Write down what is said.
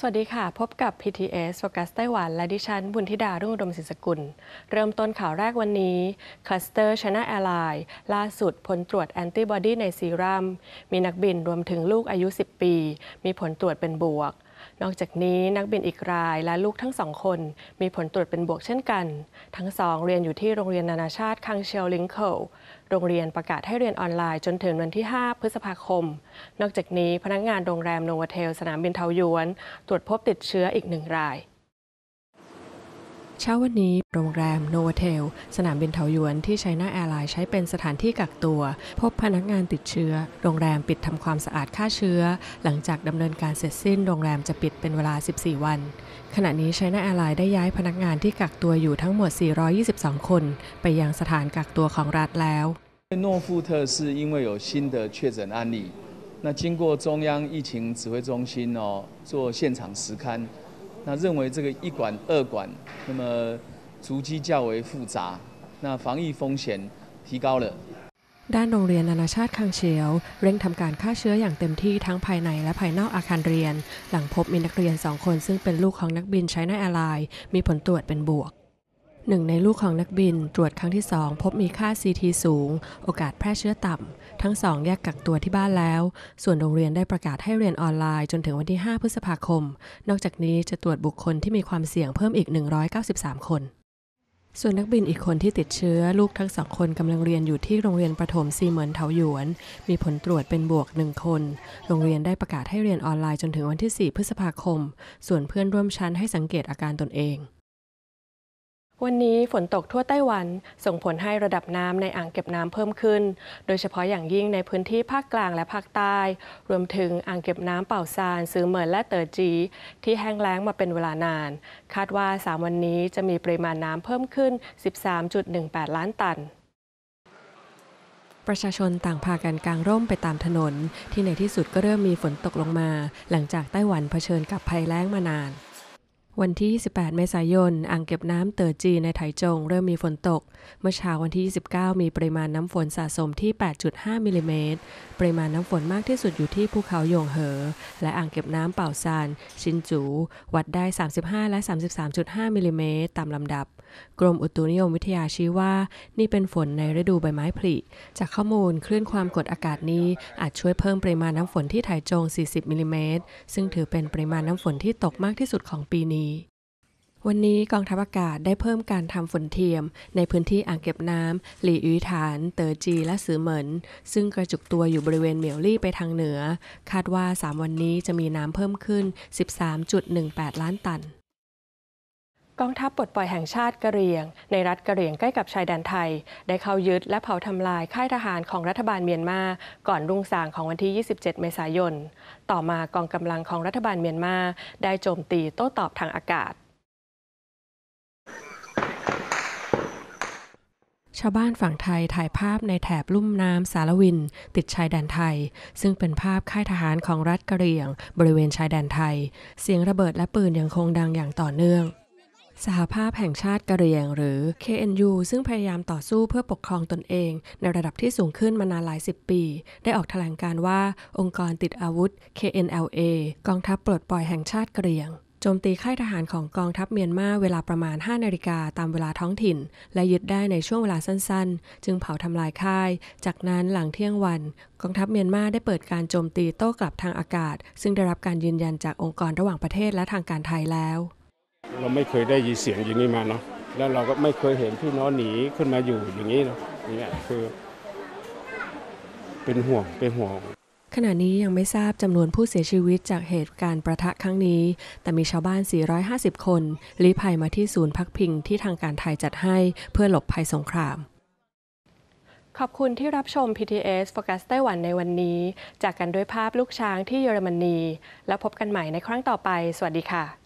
สวัสดีค่ะ พบกับ PTS โฟกัสไต้หวัน และดิฉัน บุญธิดา รุ่งดมศิสกุล เริ่มต้นข่าวแรกวันนี้คลัสเตอร์ชนะแอร์ไลน์ล่าสุดผลตรวจแอนติบอดีในซีรัมมีนักบินรวมถึงลูกอายุ 10 ปี มีผลตรวจเป็นบวกนอกจากนี้นักบินอีกรายและลูกทั้งสองคนมีผลตรวจเป็นบวกเช่นกัน ทั้งสองเรียนอยู่ที่โรงเรียนนานาชาติคังเชลลิงเคิลโรงเรียนประกาศให้เรียนออนไลน์จนถึงวันที่ 5 พฤษภาคม นอกจากนี้พนักงงานโรงแรมโนวาเทลสนามบินเทาหยวน ตรวจพบติดเชื้ออีกหนึ่งรายเช้าวันนี้โรงแรมโนวเทลสนามบินเทาหยวนที่ไชน่าแอร์ไลน์ใช้เป็นสถานที่กักตัวพบพนักงานติดเชื้อ โรงแรมปิดทำความสะอาดฆ่าเชื้อหลังจากดำเนินการเสร็จสิ้นโรงแรมจะปิดเป็นเวลา 14 วัน ขณะนี้ไชน่าแอร์ไลน์ได้ย้ายพนักงานที่กักตัวอยู่ทั้งหมด 422 คนไปยังสถานกักตัวของรัฐแล้ว诺富特是因为有新的确诊案例，那经过中央疫情指挥中心哦做现场实勘。那认为这个一管、二管，那么足迹较为复杂，那防疫风险提高了。ด้านโรงเรียนนานาชาติคังเฉียวเร่งทำการฆ่าเชื้ออย่างเต็มที่ทั้งภายในและภายนอกอาคารเรียนหลังพบมีนักเรียนสองคนซึ่งเป็นลูกของนักบินใช้ในอไลายมีผลตรวจเป็นบวกหนึ่งในลูกของนักบินตรวจครั้งที่ 2 พบมีค่า CT สูง โอกาสแพร่เชื้อต่ำทั้งสองแยกกักตัวที่บ้านแล้ว ส่วนโรงเรียนได้ประกาศให้เรียนออนไลน์จนถึงวันที่ 5 พฤษภาคม นอกจากนี้จะตรวจบุคคลที่มีความเสี่ยงเพิ่มอีก 193 คน ส่วนนักบินอีกคนที่ติดเชื้อ ลูกทั้งสองคนกำลังเรียนอยู่ที่โรงเรียนประถมซีเหมือนเทาหยวนมีผลตรวจเป็นบวกหนึ่งคนโรงเรียนได้ประกาศให้เรียนออนไลน์จนถึงวันที่ 4 พฤษภาคม ส่วนเพื่อนร่วมชั้นให้สังเกตอาการตนเองวันนี้ฝนตกทั่วไต้หวันส่งผลให้ระดับน้ำในอ่างเก็บน้ำเพิ่มขึ้น โดยเฉพาะอย่างยิ่งในพื้นที่ภาคกลางและภาคใต้ รวมถึงอ่างเก็บน้ำเป่าซาน ซื้อเหมินและเตอจีที่แห้งแล้งมาเป็นเวลานาน คาดว่า 3 วันนี้จะมีปริมาณน้ำเพิ่มขึ้น 13.18 ล้านตัน ประชาชนต่างพากันกางร่มไปตามถนนที่ในที่สุดก็เริ่มมีฝนตกลงมาหลังจากไต้หวันเผชิญกับภัยแล้งมานานวันที่ 28 เมษายน อ่างเก็บน้ำเต๋อจีในไถจงเริ่มมีฝนตก เมื่อเช้าวันที่ 29 มีปริมาณน้ำฝนสะสมที่ 8.5มิลิเมตรปริมาณน้ำฝนมากที่สุดอยู่ที่ภูเขาหยงเหอ และอ่างเก็บน้ำเป่าซาน ชินจู วัดได้ 35 และ 33.5มิลิเมตรตามลำดับ กรมอุตุนิยมวิทยาชี้ว่า นี่เป็นฝนในฤดูใบไม้ผลิจากข้อมูลคลื่นความกดอากาศนี้ อาจช่วยเพิ่มปริมาณน้ำฝนที่ไถจง40มิลิเมตรซึ่งถือเป็นปริมาณน้ำฝนที่ตกมากที่สุดของปีนี้ี้วันนี้กองทัพอากาศได้เพิ่มการทำฝนเทียมในพื้นที่อ่างเก็บน้ำหลีอุยฐาน เตอจีและสือเหมินซึ่งกระจุกตัวอยู่บริเวณเหมียวลี่ไปทางเหนือ คาดว่า 3 วันนี้จะมีน้ำเพิ่มขึ้น 13.18 ล้านตันกองทัพปลดปล่อยแห่งชาติกะเหรี่ยง ในรัฐกะเหรี่ยงใกล้กับชายแดนไทย ได้เข้ายึดและเผาทำลายค่ายทหารของรัฐบาลเมียนมาก่อนรุ่งสางของวันที่ 27 เมษายน ต่อมากองกำลังของรัฐบาลเมียนมาได้โจมตีโต้ตอบทางอากาศ ชาวบ้านฝั่งไทยถ่ายภาพในแถบลุ่มน้ำสารวิน ติดชายแดนไทยซึ่งเป็นภาพค่ายทหารของรัฐกะเหรี่ยง บริเวณชายแดนไทย เสียงระเบิดและปืนยังคงดังอย่างต่อเนื่องสหภาพแห่งชาติกะเหรี่ยง หรือ KNU ซึ่งพยายามต่อสู้เพื่อปกครองตนเอง ในระดับที่สูงขึ้นมานานหลายสิบปี ได้ออกแถลงการว่าองค์กรติดอาวุธ KNLA กองทัพปลดปล่อยแห่งชาติกะเหรี่ยงโจมตีค่ายทหารของกองทัพเมียนมาเวลาประมาณ 5นาฬิกาตามเวลาท้องถิ่น และยึดได้ในช่วงเวลาสั้นๆ จึงเผาทำลายค่าย จากนั้นหลังเที่ยงวัน กองทัพเมียนมาได้เปิดการโจมตีโต้กลับทางอากาศ ซึ่งได้รับการยืนยันจากองค์กรระหว่างประเทศและทางการไทยแล้วเราไม่เคยได้ยินเสียงอย่างนี้มาเนาะ แล้วเราก็ไม่เคยเห็นพี่น้องหนีขึ้นมาอยู่อย่างนี้เนาะนี่คือเป็นห่วง เป็นห่วง ขณะนี้ยังไม่ทราบจำนวนผู้เสียชีวิตจากเหตุการณ์ประทะครั้งนี้ แต่มีชาวบ้าน 450 คนลี้ภัยมาที่ศูนย์พักพิงที่ทางการไทยจัดให้เพื่อหลบภัยสงคราม ขอบคุณที่รับชม PTS โฟกัสไต้หวันในวันนี้ จากกันด้วยภาพลูกช้างที่เยอรมนี แล้วพบกันใหม่ในครั้งต่อไป สวัสดีค่ะ